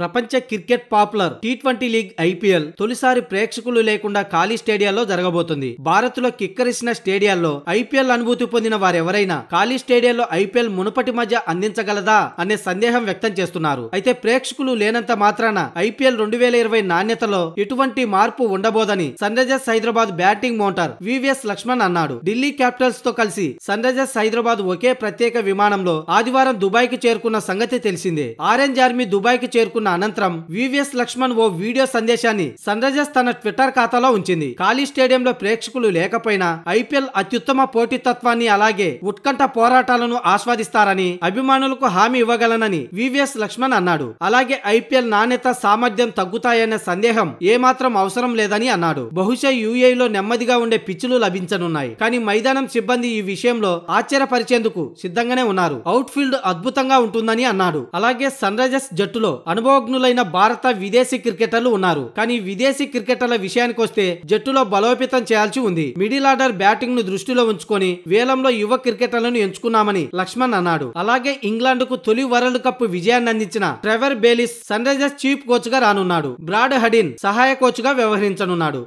ప్రపంచ cricket popular T twenty league IPL తొలిసారి ప్రేక్షకులు లేకుండా ఖాళీ స్టేడియాల్లో జరగబోతుంది భారత్ లో కిక్కరిసిన స్టేడియాల్లో ఐపీఎల్ అనుభూతి పొందిన వారెవరైనా ఖాళీ స్టేడియాల్లో ఐపీఎల్ మునుపటి మధ్య అందించగలదా అనే సందేహం వ్యక్తం చేస్తున్నారు అయితే ప్రేక్షకులు లేనంత మాత్రాన ఐపీఎల్ రెండు వేల ఇరవై నాణ్యతలో ఎటువంటి మార్పు ఉండబోదని Sunrisers Hyderabad batting mentor VVS Laxman అన్నాడు ఢిల్లీ క్యాపిటల్స్ తో కలిసి సన్ రైజర్స్ హైదరాబాద్ ఒకే ప్రత్యేక విమానంలో ఆదివారం దుబాయ్ కి చేరుకున్న సంగతి తెలిసిందే ఆరెంజ్ ఆర్మీ దుబాయ్ కి చేరుకున్న అనంతరం వివిఎస్ లక్ష్మణ్ ఓ వీడియో సందేశాన్ని సన్ తన ట్విట్టర్ ఖాతాలో ఉంచింది ఖాళీ స్టేడియంలో ప్రేక్షకులు లేకపోయినా ఐపీఎల్ అత్యుత్తమ పోటీతత్వాన్ని అలాగే ఉత్కంఠ పోరాటాలను ఆస్వాదిస్తారని అభిమానులకు హామీ ఇవ్వగలనని వివిఎస్ లక్ష్మణ్ అన్నాడు అలాగే ఐపీఎల్ నాణ్యత సామర్థ్యం తగ్గుతాయనే సందేహం ఏమాత్రం అవసరం లేదని అన్నాడు బహుశా యూఏలో నెమ్మదిగా ఉండే పిచ్చులు లభించనున్నాయి కానీ మైదానం సిబ్బంది ఈ విషయంలో ఆశ్చర్యపరిచేందుకు సిద్ధంగానే ఉన్నారు అవుట్ ఫీల్డ్ అద్భుతంగా ఉంటుందని అన్నాడు అలాగే సన్ రైజర్స్ జట్టులో అనుభవ అనుభవజ్ఞులైన భారత విదేశీ క్రికెటర్లు ఉన్నారు కానీ విదేశీ క్రికెటర్ల విషయానికి వస్తే జట్టులో బలోపేతం చేయాల్సి ఉంది మిడిల్ ఆర్డర్ బ్యాటింగ్ ను దృష్టిలో ఉంచుకొని వేలంలో యువ క్రికెటర్లను ఎంచుకున్నామని లక్ష్మణ్ అన్నాడు అలాగే ఇంగ్లాండ్ కు తొలి వరల్డ్ కప్ విజయాన్ని అందించిన Trevor Bayliss Sunrisers chief coach గా రానున్నాడు బ్రాడ్ హడిన్ సహాయ కోచ్ గా వ్యవహరించనున్నాడు